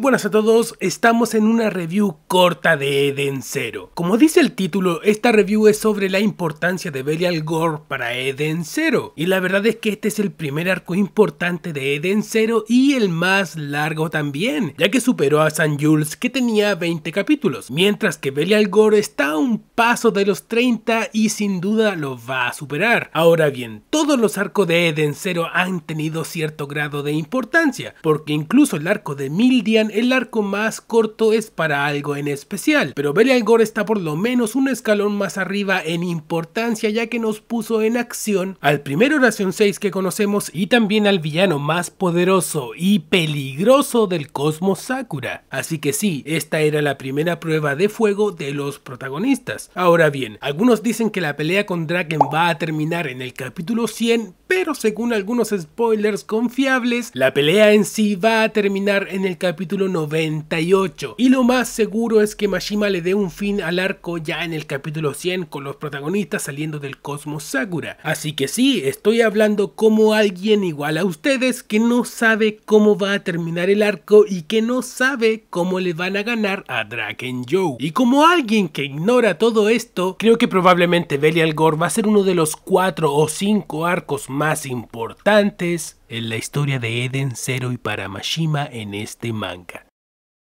buenas a todos, estamos en una review corta de Eden Zero. Como dice el título, esta review es sobre la importancia de Belial Gore para Eden Zero. Y la verdad es que este es el primer arco importante de Eden Zero y el más largo también, ya que superó a San Jules que tenía 20 capítulos, mientras que Belial Gore está a un paso de los 30 y sin duda lo va a superar. Ahora bien, todos los arcos de Eden Zero han tenido cierto grado de importancia, porque incluso el arco de Mildian el arco más corto es para algo en especial, pero Belial Gore está por lo menos un escalón más arriba en importancia ya que nos puso en acción al primer Oración 6 que conocemos y también al villano más poderoso y peligroso del cosmos Sakura. Así que sí, esta era la primera prueba de fuego de los protagonistas. Ahora bien, algunos dicen que la pelea con Draken va a terminar en el capítulo 100, pero según algunos spoilers confiables, la pelea en sí va a terminar en el capítulo 98. Y lo más seguro es que Mashima le dé un fin al arco ya en el capítulo 100 con los protagonistas saliendo del cosmos Sakura. Así que sí, estoy hablando como alguien igual a ustedes que no sabe cómo va a terminar el arco y que no sabe cómo le van a ganar a Draken Joe. Y como alguien que ignora todo esto, creo que probablemente Belial Gore va a ser uno de los 4 o 5 arcos más más importantes en la historia de Eden Zero y Paramashima en este manga.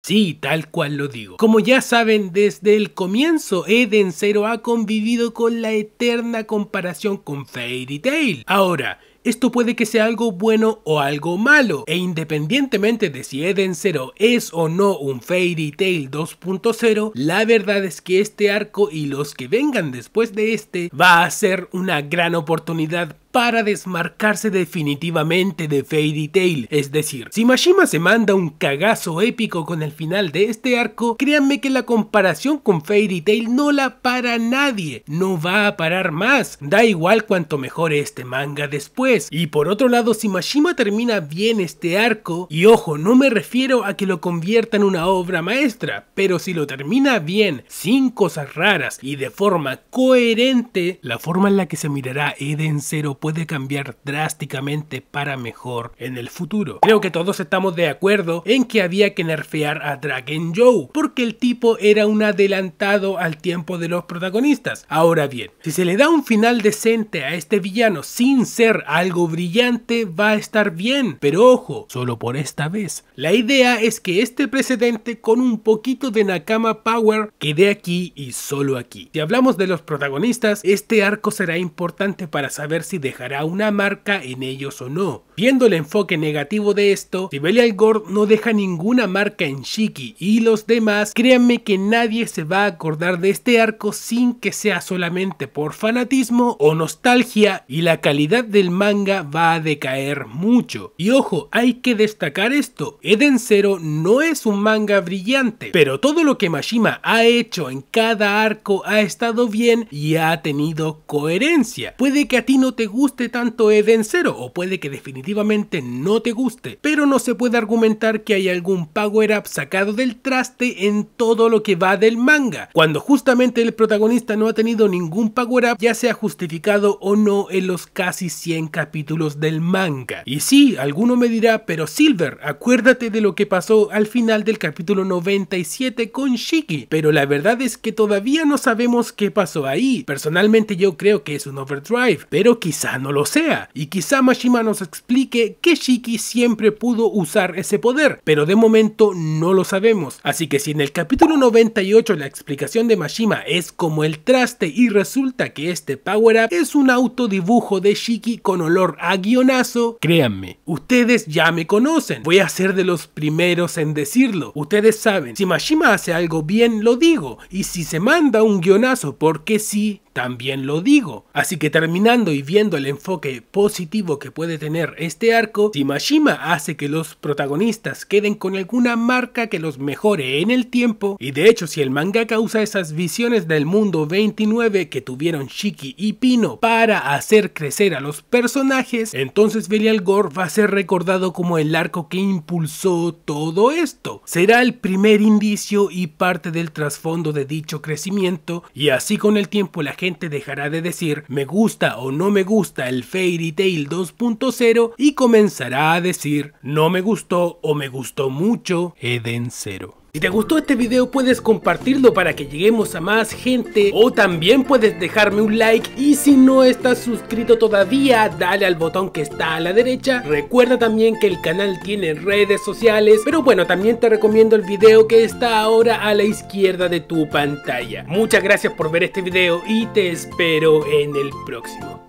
Sí, tal cual lo digo. Como ya saben, desde el comienzo Eden Zero ha convivido con la eterna comparación con Fairy Tail. Ahora, esto puede que sea algo bueno o algo malo, e independientemente de si Eden Zero es o no un Fairy Tail 2.0, la verdad es que este arco y los que vengan después de este va a ser una gran oportunidad para desmarcarse definitivamente de Fairy Tail. Es decir, si Mashima se manda un cagazo épico con el final de este arco, créanme que la comparación con Fairy Tail no la para nadie, no va a parar más, da igual cuanto mejore este manga después. Y por otro lado, si Mashima termina bien este arco, y ojo, no me refiero a que lo convierta en una obra maestra, pero si lo termina bien, sin cosas raras y de forma coherente, la forma en la que se mirará Eden 0 puede cambiar drásticamente para mejor en el futuro. Creo que todos estamos de acuerdo en que había que nerfear a Dragon Joe, porque el tipo era un adelantado al tiempo de los protagonistas. Ahora bien, si se le da un final decente a este villano sin ser algo brillante, va a estar bien, pero ojo, solo por esta vez. La idea es que este precedente con un poquito de Nakama Power quede aquí y solo aquí. Si hablamos de los protagonistas, este arco será importante para saber si de dejará una marca en ellos o no. Viendo el enfoque negativo de esto, Sibeli Algord no deja ninguna marca en Shiki y los demás, créanme que nadie se va a acordar de este arco sin que sea solamente por fanatismo o nostalgia y la calidad del manga va a decaer mucho. Y ojo, hay que destacar esto, Eden Zero no es un manga brillante, pero todo lo que Mashima ha hecho en cada arco ha estado bien y ha tenido coherencia. Puede que a ti no te guste tanto Eden Zero o puede que definitivamente no te guste, pero no se puede argumentar que hay algún power up sacado del traste en todo lo que va del manga, cuando justamente el protagonista no ha tenido ningún power up ya sea justificado o no en los casi 100 capítulos del manga. Y sí, alguno me dirá, pero Silver, acuérdate de lo que pasó al final del capítulo 97 con Shiki, pero la verdad es que todavía no sabemos qué pasó ahí. Personalmente yo creo que es un overdrive, pero quizás no lo sea, y quizá Mashima nos explique que Shiki siempre pudo usar ese poder, pero de momento no lo sabemos, así que si en el capítulo 98 la explicación de Mashima es como el traste y resulta que este power-up es un autodibujo de Shiki con olor a guionazo, créanme, ustedes ya me conocen, voy a ser de los primeros en decirlo, ustedes saben, si Mashima hace algo bien lo digo, y si se manda un guionazo porque sí, también lo digo. Así que terminando y viendo el enfoque positivo que puede tener este arco, Shimashima hace que los protagonistas queden con alguna marca que los mejore en el tiempo, y de hecho si el manga causa esas visiones del mundo 29 que tuvieron Shiki y Pino para hacer crecer a los personajes, entonces Belial Gore va a ser recordado como el arco que impulsó todo esto. Será el primer indicio y parte del trasfondo de dicho crecimiento, y así con el tiempo la gente gente dejará de decir me gusta o no me gusta el Fairy Tail 2.0 y comenzará a decir no me gustó o me gustó mucho Eden 0. Si te gustó este video puedes compartirlo para que lleguemos a más gente o también puedes dejarme un like y si no estás suscrito todavía dale al botón que está a la derecha. Recuerda también que el canal tiene redes sociales pero bueno también te recomiendo el video que está ahora a la izquierda de tu pantalla. Muchas gracias por ver este video y te espero en el próximo.